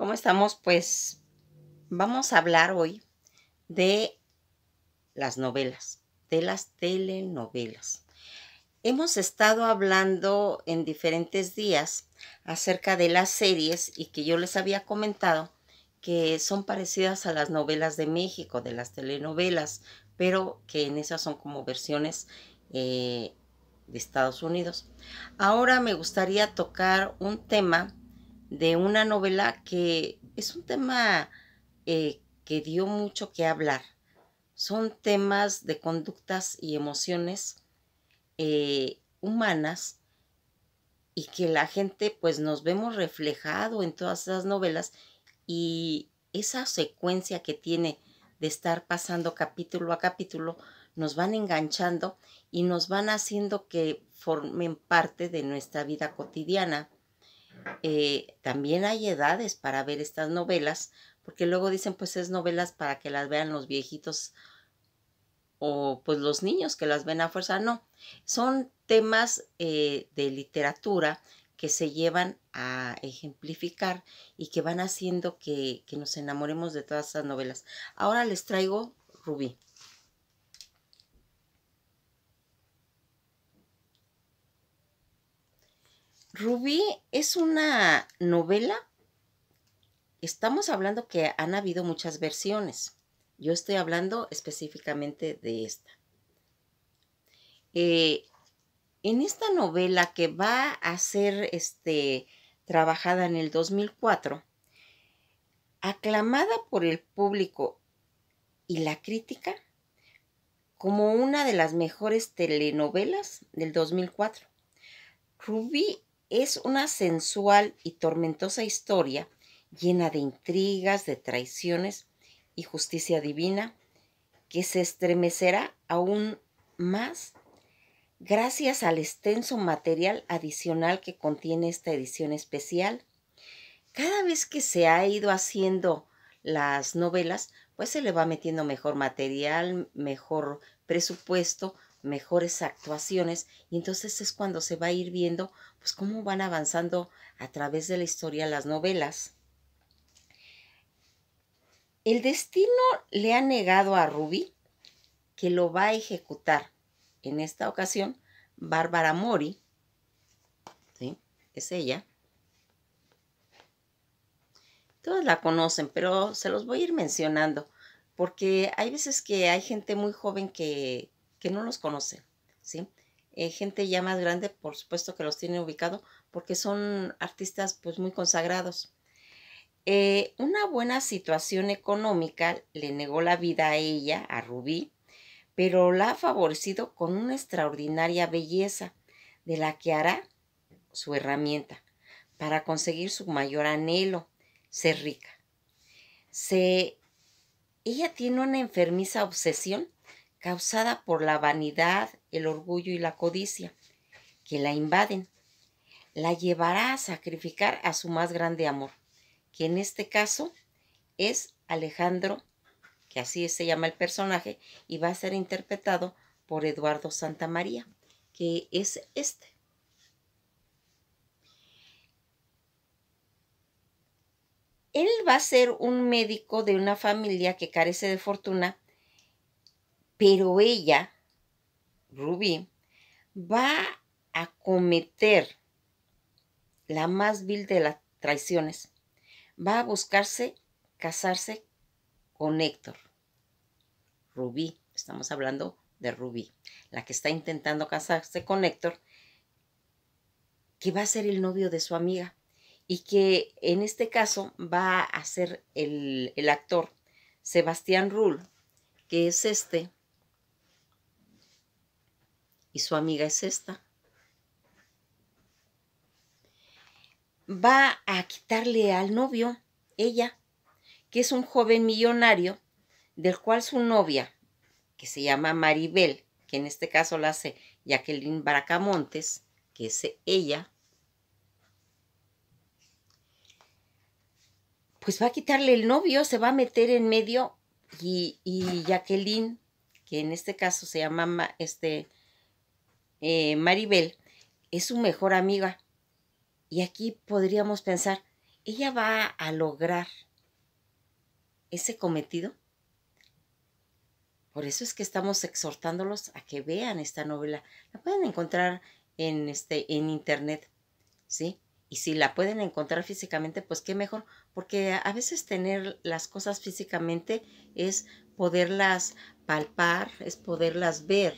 ¿Cómo estamos? Pues vamos a hablar hoy de las novelas, de las telenovelas. Hemos estado hablando en diferentes días acerca de las series y que yo les había comentado que son parecidas a las novelas de México, de las telenovelas, pero que en esas son como versiones eh, de Estados Unidos. Ahora me gustaría tocar un tema de una novela que es un tema eh, que dio mucho que hablar. Son temas de conductas y emociones eh, humanas y que la gente pues nos vemos reflejado en todas esas novelas y esa secuencia que tiene de estar pasando capítulo a capítulo nos van enganchando y nos van haciendo que formen parte de nuestra vida cotidiana. Eh, también hay edades para ver estas novelas, porque luego dicen pues es novelas para que las vean los viejitos o pues los niños que las ven a fuerza. No, son temas eh, de literatura que se llevan a ejemplificar y que van haciendo que, que nos enamoremos de todas estas novelas. Ahora les traigo Rubí. Rubí es una novela. Estamos hablando que han habido muchas versiones. Yo estoy hablando específicamente de esta. Eh, en esta novela que va a ser este, trabajada en el 2004, aclamada por el público y la crítica como una de las mejores telenovelas del 2004. Rubí es una sensual y tormentosa historia llena de intrigas, de traiciones y justicia divina que se estremecerá aún más gracias al extenso material adicional que contiene esta edición especial. Cada vez que se ha ido haciendo las novelas, pues se le va metiendo mejor material, mejor presupuesto mejores actuaciones y entonces es cuando se va a ir viendo pues cómo van avanzando a través de la historia las novelas. El destino le ha negado a Ruby que lo va a ejecutar en esta ocasión Bárbara Mori, ¿sí? es ella. Todos la conocen, pero se los voy a ir mencionando, porque hay veces que hay gente muy joven que, que no los conocen, ¿sí? Eh, gente ya más grande, por supuesto que los tiene ubicado, porque son artistas pues muy consagrados. Eh, una buena situación económica le negó la vida a ella, a Rubí, pero la ha favorecido con una extraordinaria belleza, de la que hará su herramienta para conseguir su mayor anhelo, ser rica. Se, ella tiene una enfermiza obsesión causada por la vanidad, el orgullo y la codicia que la invaden, la llevará a sacrificar a su más grande amor, que en este caso es Alejandro, que así se llama el personaje, y va a ser interpretado por Eduardo Santa María, que es este. Él va a ser un médico de una familia que carece de fortuna pero ella, Rubí, va a cometer la más vil de las traiciones. Va a buscarse casarse con Héctor. Rubí, estamos hablando de Rubí, la que está intentando casarse con Héctor, que va a ser el novio de su amiga y que en este caso va a ser el, el actor Sebastián Rull, que es este y su amiga es esta. Va a quitarle al novio, ella, que es un joven millonario, del cual su novia, que se llama Maribel, que en este caso la hace Jacqueline Baracamontes, que es ella, pues va a quitarle el novio, se va a meter en medio y, y Jacqueline, que en este caso se llama este, eh, Maribel es su mejor amiga. Y aquí podríamos pensar, ¿ella va a lograr ese cometido? Por eso es que estamos exhortándolos a que vean esta novela. La pueden encontrar en, este, en internet, ¿sí? Y si la pueden encontrar físicamente, pues qué mejor, porque a veces tener las cosas físicamente es poderlas palpar, es poderlas ver,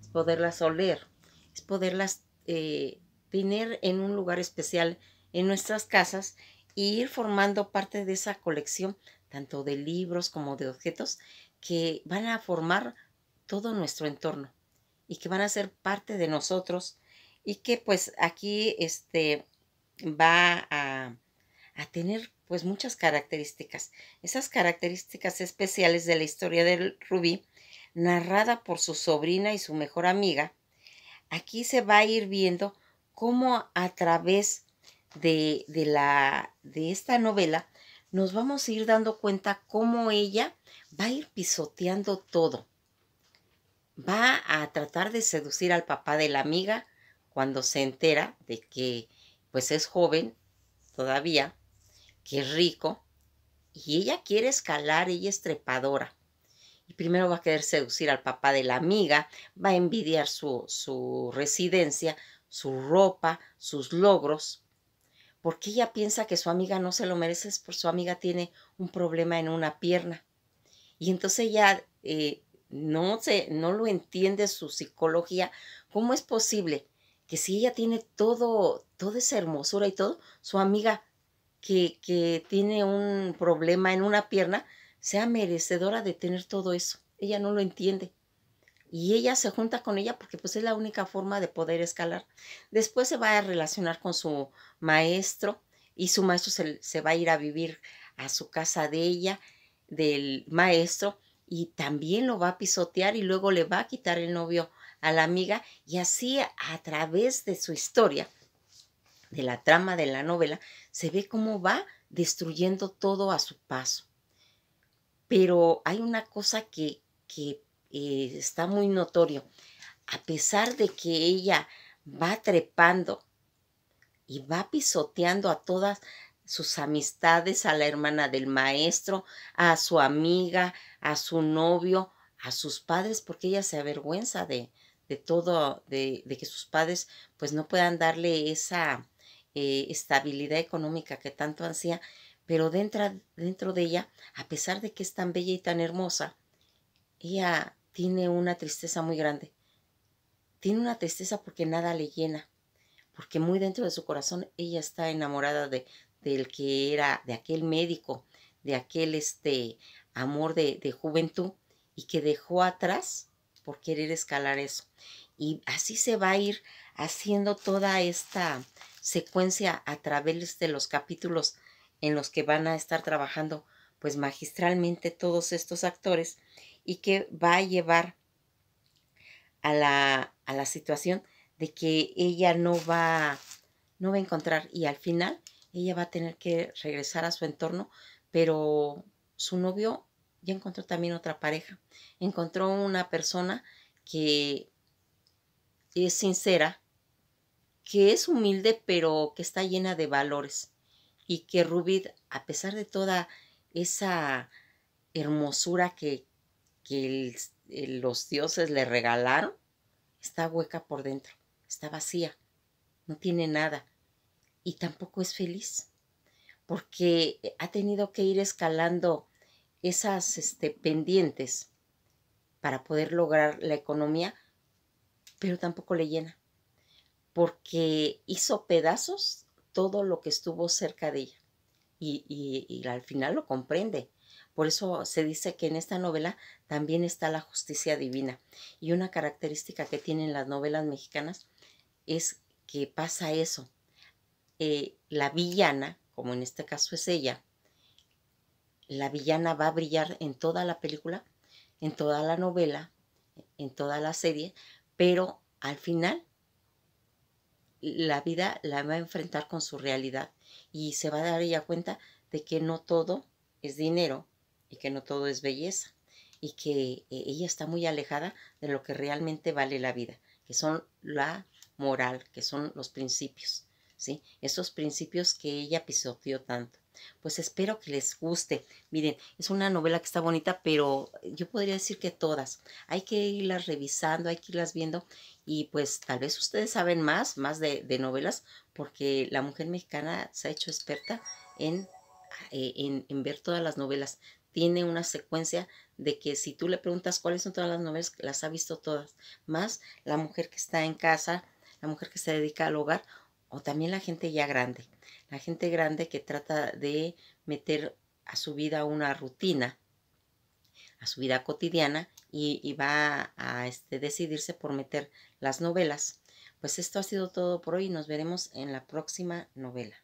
es poderlas oler es poderlas eh, tener en un lugar especial en nuestras casas e ir formando parte de esa colección, tanto de libros como de objetos, que van a formar todo nuestro entorno y que van a ser parte de nosotros y que pues aquí este va a, a tener pues muchas características. Esas características especiales de la historia del rubí, narrada por su sobrina y su mejor amiga, Aquí se va a ir viendo cómo a través de, la, de esta novela nos vamos a ir dando cuenta cómo ella va a ir pisoteando todo. Va a tratar de seducir al papá de la amiga cuando se entera de que pues es joven todavía, que es rico, y ella quiere escalar, ella es trepadora y primero va a querer seducir al papá de la amiga, va a envidiar su, su residencia, su ropa, sus logros, porque ella piensa que su amiga no se lo merece, es por su amiga tiene un problema en una pierna. Y entonces ella eh, no, se, no lo entiende su psicología. ¿Cómo es posible que si ella tiene todo, toda esa hermosura y todo, su amiga que, que tiene un problema en una pierna, sea merecedora de tener todo eso. Ella no lo entiende. Y ella se junta con ella porque pues es la única forma de poder escalar. Después se va a relacionar con su maestro y su maestro se va a ir a vivir a su casa de ella, del maestro, y también lo va a pisotear y luego le va a quitar el novio a la amiga y así a través de su historia, de la trama de la novela, se ve cómo va destruyendo todo a su paso. Pero hay una cosa que, que eh, está muy notorio. A pesar de que ella va trepando y va pisoteando a todas sus amistades, a la hermana del maestro, a su amiga, a su novio, a sus padres, porque ella se avergüenza de, de todo, de, de, que sus padres pues no puedan darle esa, eh, estabilidad económica que tanto ansía, pero dentro, dentro de ella, a pesar de que es tan bella y tan hermosa, ella tiene una tristeza muy grande. Tiene una tristeza porque nada le llena, porque muy dentro de su corazón ella está enamorada de del que era, de aquel médico, de aquel este amor de, de juventud y que dejó atrás por querer escalar eso. Y así se va a ir haciendo toda esta secuencia a través de los capítulos en los que van a estar trabajando pues magistralmente todos estos actores y que va a llevar a la, a la situación de que ella no va, no va a encontrar y al final ella va a tener que regresar a su entorno, pero su novio ya encontró también otra pareja, encontró una persona que es sincera, que es humilde pero que está llena de valores y que Rubid, a pesar de toda esa hermosura que, los dioses le regalaron, está hueca por dentro, está vacía, no tiene nada y tampoco es feliz porque ha tenido que ir escalando esas este, pendientes para poder lograr la economía, pero tampoco le llena porque hizo pedazos todo lo que estuvo cerca de ella y, al final lo comprende. Por eso se dice que en esta novela también está la justicia divina. Y una característica que tienen las novelas mexicanas es que pasa eso. Eh, la villana, como en este caso es ella, la villana va a brillar en toda la película, en toda la novela, en toda la serie, pero al final la vida la va a enfrentar con su realidad y se va a dar ella cuenta de que no todo es dinero y que no todo es belleza y que eh, ella está muy alejada de lo que realmente vale la vida, que son la moral, que son los principios, ¿sí? Esos principios que ella pisoteó tanto. Pues espero que les guste. Miren, es una novela que está bonita, pero yo podría decir que todas. Hay que irlas revisando, hay que irlas viendo y pues tal vez ustedes saben más, más de, novelas, porque la mujer mexicana se ha hecho experta en, eh, en, en ver todas las novelas tiene una secuencia de que si tú le preguntas cuáles son todas las novelas, las ha visto todas. Más la mujer que está en casa, la mujer que se dedica al hogar o también la gente ya grande, la gente grande que trata de meter a su vida una rutina, a su vida cotidiana y, va a este, decidirse por meter las novelas. Pues esto ha sido todo por hoy nos veremos en la próxima novela.